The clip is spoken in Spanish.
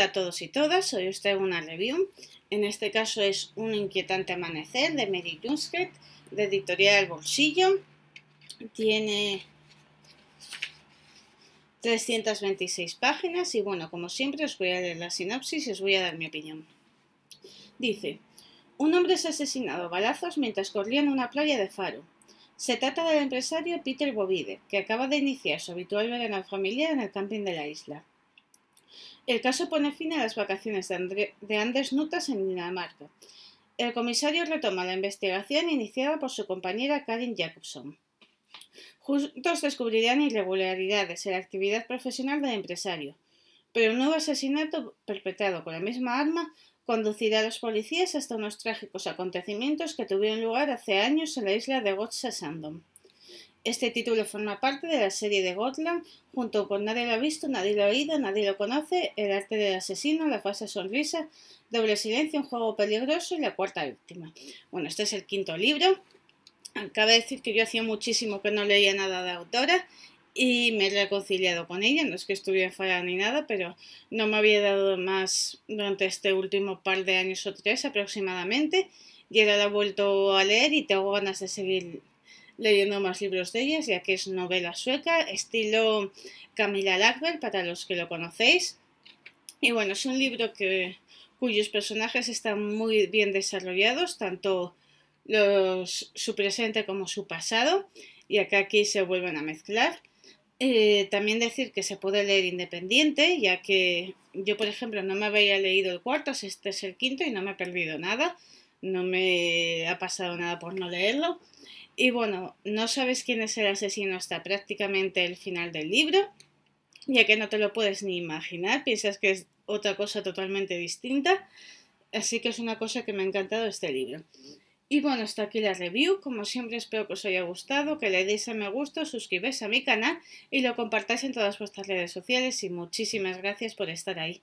a todos y todas, hoy os traigo una review. En este caso es Un inquietante amanecer de Mary Junsket, de Editorial Bolsillo. Tiene 326 páginas y bueno, como siempre os voy a leer la sinopsis y os voy a dar mi opinión. Dice, un hombre es asesinado a balazos mientras corría en una playa de Faro. Se trata del empresario Peter Bovide, que acaba de iniciar su habitual verano familiar en el camping de la isla. El caso pone fin a las vacaciones de, Anders Nutas en Dinamarca. El comisario retoma la investigación iniciada por su compañera Karin Jacobson. Juntos descubrirán irregularidades en la actividad profesional del empresario, pero un nuevo asesinato perpetrado con la misma arma conducirá a los policías hasta unos trágicos acontecimientos que tuvieron lugar hace años en la isla de Gotcha este título forma parte de la serie de Gotland, junto con Nadie lo ha visto, Nadie lo ha oído, Nadie lo conoce, El arte del asesino, La falsa sonrisa, Doble silencio, Un juego peligroso y La cuarta víctima. Bueno, este es el quinto libro. de decir que yo hacía muchísimo que no leía nada de autora y me he reconciliado con ella, no es que estuviera falla ni nada, pero no me había dado más durante este último par de años o tres aproximadamente y ahora la he vuelto a leer y tengo ganas de seguir leyendo más libros de ellas, ya que es novela sueca, estilo Camila Lackberg, para los que lo conocéis. Y bueno, es un libro que, cuyos personajes están muy bien desarrollados, tanto su presente como su pasado, y que aquí se vuelven a mezclar. Eh, también decir que se puede leer independiente, ya que yo, por ejemplo, no me había leído el cuarto, este es el quinto y no me he perdido nada, no me ha pasado nada por no leerlo. Y bueno, no sabes quién es el asesino hasta prácticamente el final del libro, ya que no te lo puedes ni imaginar, piensas que es otra cosa totalmente distinta, así que es una cosa que me ha encantado este libro. Y bueno, hasta aquí la review, como siempre espero que os haya gustado, que le deis a me gusta, suscribáis a mi canal y lo compartáis en todas vuestras redes sociales y muchísimas gracias por estar ahí.